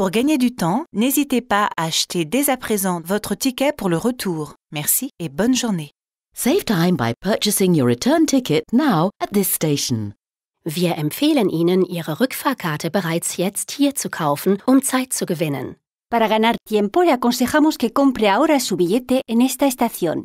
Pour gagner du temps, n'hésitez pas à acheter dès à présent votre ticket pour le retour. Merci et bonne journée. Save time by purchasing your return ticket now at this station. Wir empfehlen Ihnen, Ihre Rückfahrkarte bereits jetzt hier zu kaufen, um Zeit zu gewinnen. Para ganar tiempo, le aconsejamos que compre ahora su billete en esta estación.